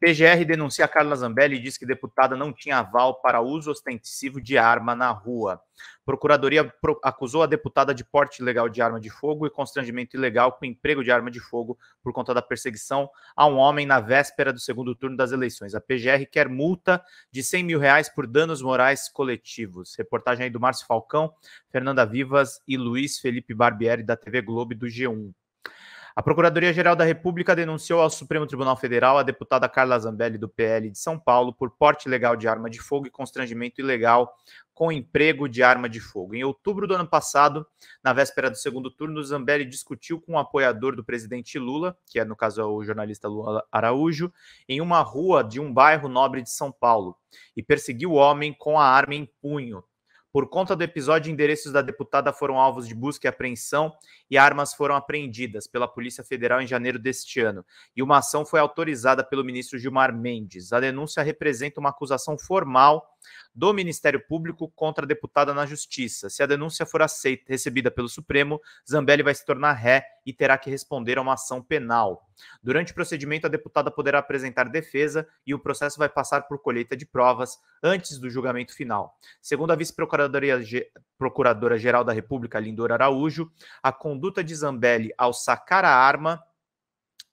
PGR denuncia Carla Zambelli e diz que deputada não tinha aval para uso ostensivo de arma na rua. Procuradoria acusou a deputada de porte ilegal de arma de fogo e constrangimento ilegal com emprego de arma de fogo por conta da perseguição a um homem na véspera do segundo turno das eleições. A PGR quer multa de 100 mil reais por danos morais coletivos. Reportagem aí do Márcio Falcão, Fernanda Vivas e Luiz Felipe Barbieri da TV Globo e do G1. A Procuradoria-Geral da República denunciou ao Supremo Tribunal Federal a deputada Carla Zambelli, do PL de São Paulo, por porte ilegal de arma de fogo e constrangimento ilegal com emprego de arma de fogo. Em outubro do ano passado, na véspera do segundo turno, Zambelli discutiu com um apoiador do presidente Lula, que é no caso é o jornalista Lula Araújo, em uma rua de um bairro nobre de São Paulo e perseguiu o homem com a arma em punho. Por conta do episódio, endereços da deputada foram alvos de busca e apreensão e armas foram apreendidas pela Polícia Federal em janeiro deste ano. E uma ação foi autorizada pelo ministro Gilmar Mendes. A denúncia representa uma acusação formal do Ministério Público contra a deputada na Justiça. Se a denúncia for aceita, recebida pelo Supremo, Zambelli vai se tornar ré e terá que responder a uma ação penal. Durante o procedimento, a deputada poderá apresentar defesa e o processo vai passar por colheita de provas antes do julgamento final. Segundo a vice-procuradora-geral da República, Lindor Araújo, a conduta de Zambelli ao sacar a arma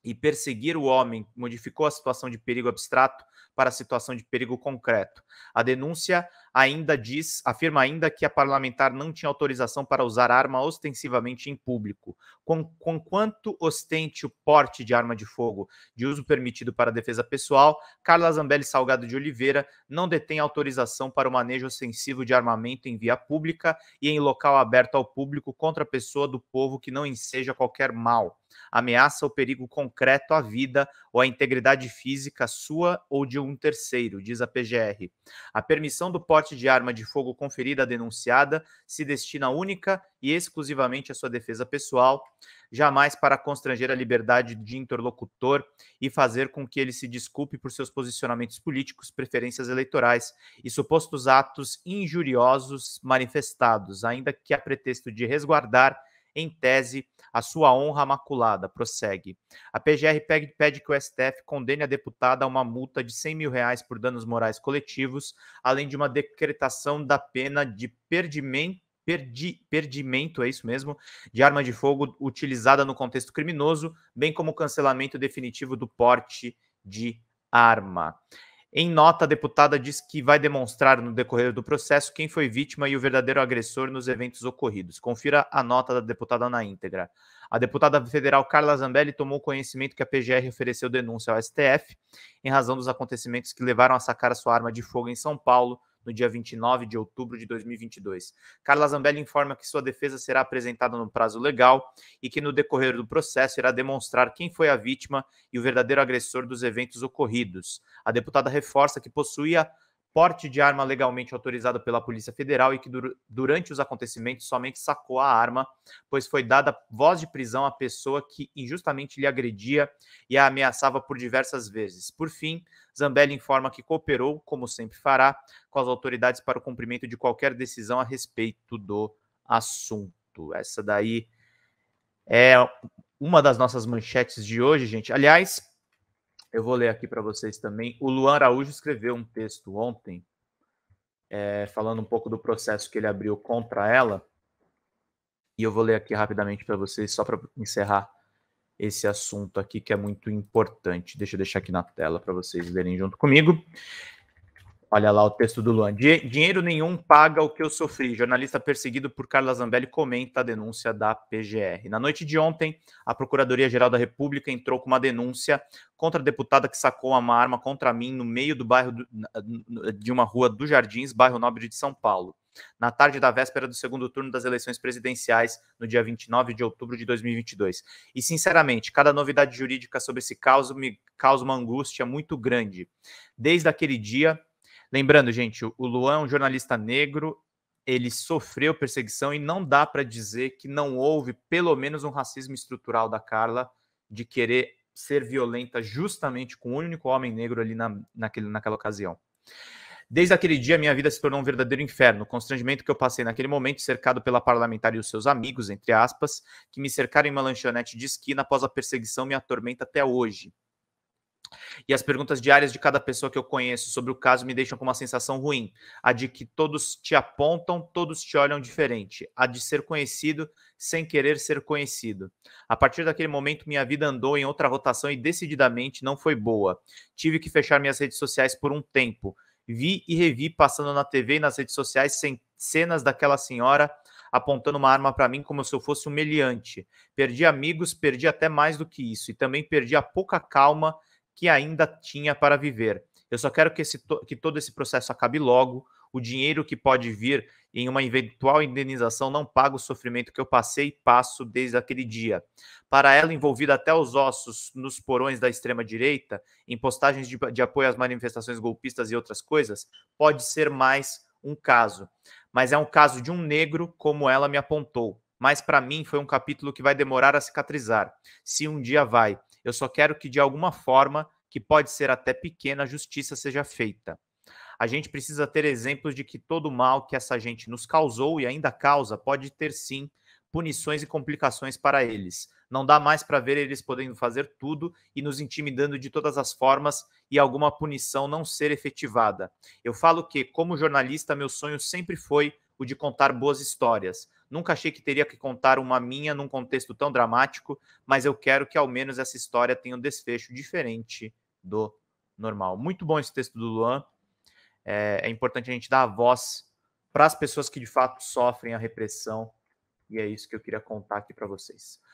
e perseguir o homem modificou a situação de perigo abstrato para a situação de perigo concreto. A denúncia ainda diz, afirma ainda que a parlamentar não tinha autorização para usar arma ostensivamente em público. Com, com quanto ostente o porte de arma de fogo de uso permitido para defesa pessoal, Carla Zambelli Salgado de Oliveira não detém autorização para o manejo ostensivo de armamento em via pública e em local aberto ao público contra a pessoa do povo que não enseja qualquer mal ameaça ou perigo concreto à vida ou à integridade física sua ou de um terceiro, diz a PGR. A permissão do porte porte de arma de fogo conferida à denunciada se destina única e exclusivamente à sua defesa pessoal, jamais para constranger a liberdade de interlocutor e fazer com que ele se desculpe por seus posicionamentos políticos, preferências eleitorais e supostos atos injuriosos manifestados, ainda que a pretexto de resguardar em tese, a sua honra maculada. Prossegue. A PGR pede que o STF condene a deputada a uma multa de 100 mil reais por danos morais coletivos, além de uma decretação da pena de perdimento perdi, perdimento, é isso mesmo, de arma de fogo utilizada no contexto criminoso, bem como o cancelamento definitivo do porte de arma. Em nota, a deputada diz que vai demonstrar no decorrer do processo quem foi vítima e o verdadeiro agressor nos eventos ocorridos. Confira a nota da deputada na íntegra. A deputada federal Carla Zambelli tomou conhecimento que a PGR ofereceu denúncia ao STF em razão dos acontecimentos que levaram a sacar sua arma de fogo em São Paulo no dia 29 de outubro de 2022. Carla Zambelli informa que sua defesa será apresentada no prazo legal e que no decorrer do processo irá demonstrar quem foi a vítima e o verdadeiro agressor dos eventos ocorridos. A deputada reforça que possuía porte de arma legalmente autorizado pela Polícia Federal e que durante os acontecimentos somente sacou a arma, pois foi dada voz de prisão à pessoa que injustamente lhe agredia e a ameaçava por diversas vezes. Por fim, Zambelli informa que cooperou, como sempre fará, com as autoridades para o cumprimento de qualquer decisão a respeito do assunto. Essa daí é uma das nossas manchetes de hoje, gente. Aliás, eu vou ler aqui para vocês também. O Luan Araújo escreveu um texto ontem, é, falando um pouco do processo que ele abriu contra ela. E eu vou ler aqui rapidamente para vocês, só para encerrar esse assunto aqui que é muito importante. Deixa eu deixar aqui na tela para vocês lerem junto comigo. Olha lá o texto do Luan. Dinheiro nenhum paga o que eu sofri. Jornalista perseguido por Carla Zambelli comenta a denúncia da PGR. Na noite de ontem, a Procuradoria-Geral da República entrou com uma denúncia contra a deputada que sacou uma arma contra mim no meio do bairro do, de uma rua dos Jardins, bairro Nobre de São Paulo. Na tarde da véspera do segundo turno das eleições presidenciais, no dia 29 de outubro de 2022. E, sinceramente, cada novidade jurídica sobre esse caso me causa uma angústia muito grande. Desde aquele dia, Lembrando, gente, o Luan é um jornalista negro, ele sofreu perseguição e não dá para dizer que não houve pelo menos um racismo estrutural da Carla de querer ser violenta justamente com o único homem negro ali na, naquele, naquela ocasião. Desde aquele dia, minha vida se tornou um verdadeiro inferno. O constrangimento que eu passei naquele momento, cercado pela parlamentar e os seus amigos, entre aspas, que me cercaram em uma lanchonete de esquina após a perseguição, me atormenta até hoje. E as perguntas diárias de cada pessoa que eu conheço sobre o caso me deixam com uma sensação ruim, a de que todos te apontam, todos te olham diferente, a de ser conhecido sem querer ser conhecido. A partir daquele momento, minha vida andou em outra rotação e decididamente não foi boa. Tive que fechar minhas redes sociais por um tempo. Vi e revi passando na TV e nas redes sociais cenas daquela senhora apontando uma arma para mim como se eu fosse um meliante. Perdi amigos, perdi até mais do que isso e também perdi a pouca calma que ainda tinha para viver. Eu só quero que, esse, que todo esse processo acabe logo. O dinheiro que pode vir em uma eventual indenização não paga o sofrimento que eu passei e passo desde aquele dia. Para ela, envolvida até os ossos nos porões da extrema-direita, em postagens de, de apoio às manifestações golpistas e outras coisas, pode ser mais um caso. Mas é um caso de um negro, como ela me apontou. Mas para mim foi um capítulo que vai demorar a cicatrizar, se um dia vai. Eu só quero que, de alguma forma, que pode ser até pequena, a justiça seja feita. A gente precisa ter exemplos de que todo o mal que essa gente nos causou e ainda causa pode ter sim punições e complicações para eles. Não dá mais para ver eles podendo fazer tudo e nos intimidando de todas as formas e alguma punição não ser efetivada. Eu falo que, como jornalista, meu sonho sempre foi o de contar boas histórias, Nunca achei que teria que contar uma minha num contexto tão dramático, mas eu quero que ao menos essa história tenha um desfecho diferente do normal. Muito bom esse texto do Luan. É, é importante a gente dar a voz para as pessoas que de fato sofrem a repressão. E é isso que eu queria contar aqui para vocês.